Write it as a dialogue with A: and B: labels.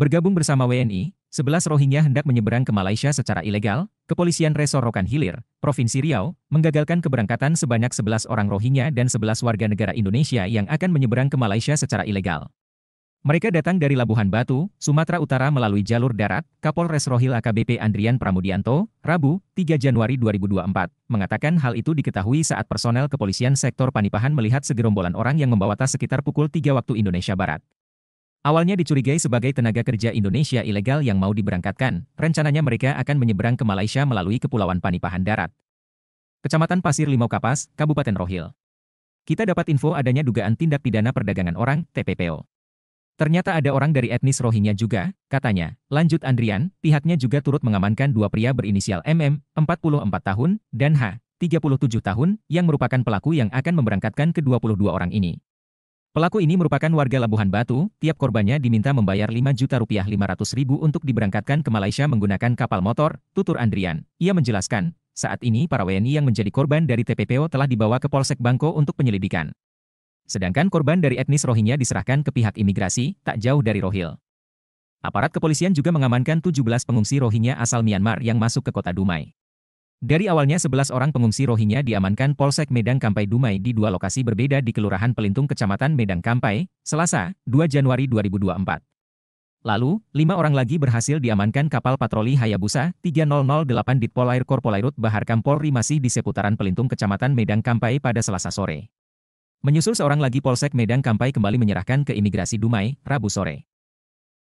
A: Bergabung bersama WNI, 11 Rohingya hendak menyeberang ke Malaysia secara ilegal, kepolisian Resor Rokan Hilir, Provinsi Riau, menggagalkan keberangkatan sebanyak 11 orang Rohingya dan 11 warga negara Indonesia yang akan menyeberang ke Malaysia secara ilegal. Mereka datang dari Labuhan Batu, Sumatera Utara melalui jalur darat, Kapolres Rohil AKBP Andrian Pramudianto, Rabu, 3 Januari 2024, mengatakan hal itu diketahui saat personel kepolisian sektor Panipahan melihat segerombolan orang yang membawa tas sekitar pukul 3 waktu Indonesia Barat. Awalnya dicurigai sebagai tenaga kerja Indonesia ilegal yang mau diberangkatkan, rencananya mereka akan menyeberang ke Malaysia melalui Kepulauan Panipahan Darat. Kecamatan Pasir Limau Kapas, Kabupaten Rohil. Kita dapat info adanya dugaan tindak pidana perdagangan orang, TPPO. Ternyata ada orang dari etnis Rohingya juga, katanya. Lanjut Andrian, pihaknya juga turut mengamankan dua pria berinisial MM, 44 tahun, dan H, 37 tahun, yang merupakan pelaku yang akan memberangkatkan ke-22 orang ini. Pelaku ini merupakan warga Labuhan Batu, tiap korbannya diminta membayar 5 juta rupiah 500 ribu untuk diberangkatkan ke Malaysia menggunakan kapal motor, tutur Andrian. Ia menjelaskan, saat ini para WNI yang menjadi korban dari TPPO telah dibawa ke Polsek Bangko untuk penyelidikan. Sedangkan korban dari etnis Rohingya diserahkan ke pihak imigrasi, tak jauh dari Rohil. Aparat kepolisian juga mengamankan 17 pengungsi Rohingya asal Myanmar yang masuk ke kota Dumai. Dari awalnya 11 orang pengungsi Rohingya diamankan Polsek Medang Kampai Dumai di dua lokasi berbeda di Kelurahan Pelintung Kecamatan Medang Kampai, Selasa, 2 Januari 2024. Lalu, lima orang lagi berhasil diamankan kapal patroli Hayabusa 3008 di Polair Korpolairut Bahar Kampolri masih di seputaran Pelintung Kecamatan Medang Kampai pada Selasa sore. Menyusul seorang lagi Polsek Medang Kampai kembali menyerahkan ke imigrasi Dumai, Rabu sore.